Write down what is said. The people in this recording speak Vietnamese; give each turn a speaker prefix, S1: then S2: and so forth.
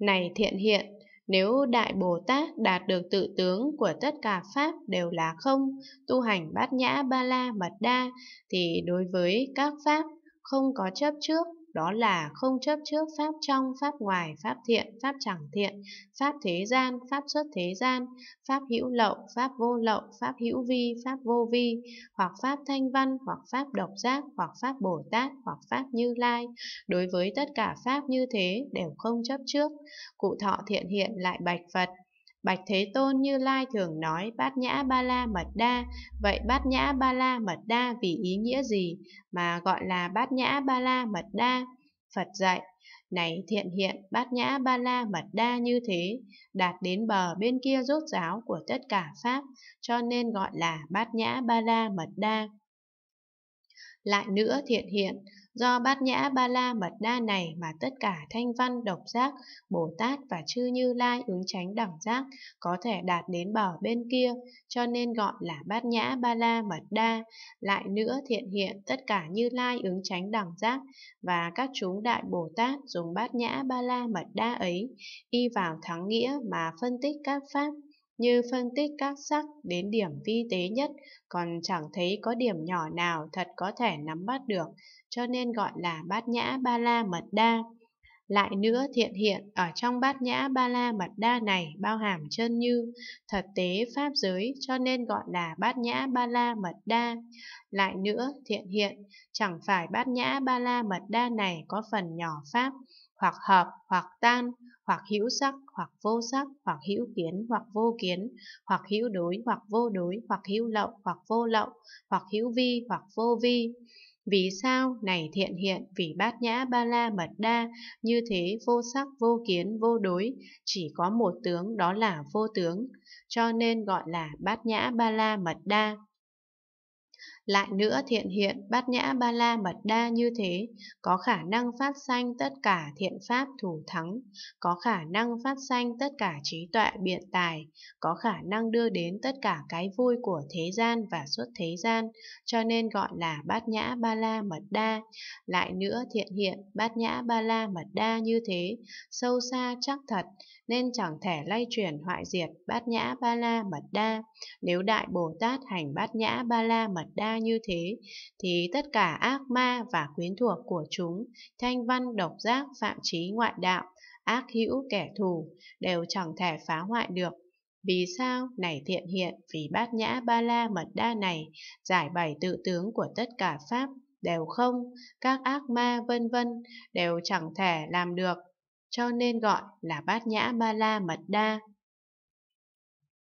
S1: Này thiện hiện, nếu Đại Bồ Tát đạt được tự tướng của tất cả Pháp đều là không, tu hành bát nhã ba la mật đa, thì đối với các Pháp không có chấp trước, đó là không chấp trước pháp trong, pháp ngoài, pháp thiện, pháp chẳng thiện, pháp thế gian, pháp xuất thế gian, pháp hữu lậu, pháp vô lậu, pháp hữu vi, pháp vô vi, hoặc pháp thanh văn, hoặc pháp độc giác, hoặc pháp Bồ Tát, hoặc pháp Như Lai. Đối với tất cả pháp như thế đều không chấp trước. Cụ thọ thiện hiện lại bạch Phật, Bạch Thế Tôn Như Lai thường nói bát nhã ba la mật đa, vậy bát nhã ba la mật đa vì ý nghĩa gì mà gọi là bát nhã ba la mật đa? Phật dạy, này thiện hiện bát nhã ba la mật đa như thế, đạt đến bờ bên kia rốt ráo của tất cả Pháp, cho nên gọi là bát nhã ba la mật đa. Lại nữa thiện hiện, do bát nhã ba la mật đa này mà tất cả thanh văn độc giác, Bồ Tát và chư Như Lai ứng tránh đẳng giác có thể đạt đến bờ bên kia, cho nên gọi là bát nhã ba la mật đa. Lại nữa thiện hiện tất cả Như Lai ứng tránh đẳng giác và các chúng đại Bồ Tát dùng bát nhã ba la mật đa ấy y vào thắng nghĩa mà phân tích các pháp như phân tích các sắc đến điểm vi tế nhất, còn chẳng thấy có điểm nhỏ nào thật có thể nắm bắt được, cho nên gọi là bát nhã ba la mật đa. Lại nữa thiện hiện ở trong bát nhã ba la mật đa này bao hàm chân như, thật tế pháp giới cho nên gọi là bát nhã ba la mật đa. Lại nữa thiện hiện, chẳng phải bát nhã ba la mật đa này có phần nhỏ pháp, hoặc hợp, hoặc tan, hoặc hữu sắc, hoặc vô sắc, hoặc hữu kiến, hoặc vô kiến, hoặc hữu đối, hoặc vô đối, hoặc hữu lậu, hoặc vô lậu, hoặc hữu vi, hoặc vô vi. Vì sao này thiện hiện vì bát nhã ba la mật đa, như thế vô sắc vô kiến vô đối, chỉ có một tướng đó là vô tướng, cho nên gọi là bát nhã ba la mật đa. Lại nữa thiện hiện bát nhã ba la mật đa như thế, có khả năng phát sanh tất cả thiện pháp thủ thắng, có khả năng phát sanh tất cả trí tuệ biện tài, có khả năng đưa đến tất cả cái vui của thế gian và suốt thế gian, cho nên gọi là bát nhã ba la mật đa. Lại nữa thiện hiện bát nhã ba la mật đa như thế, sâu xa chắc thật, nên chẳng thể lay chuyển hoại diệt bát nhã ba la mật đa. Nếu Đại Bồ Tát hành bát nhã ba la mật đa như thế, thì tất cả ác ma và quyến thuộc của chúng, thanh văn độc giác phạm trí ngoại đạo, ác hữu kẻ thù, đều chẳng thể phá hoại được. Vì sao này thiện hiện vì bát nhã ba la mật đa này giải bày tự tướng của tất cả pháp đều không, các ác ma vân vân đều chẳng thể làm được, cho nên gọi là bát nhã ba la mật đa.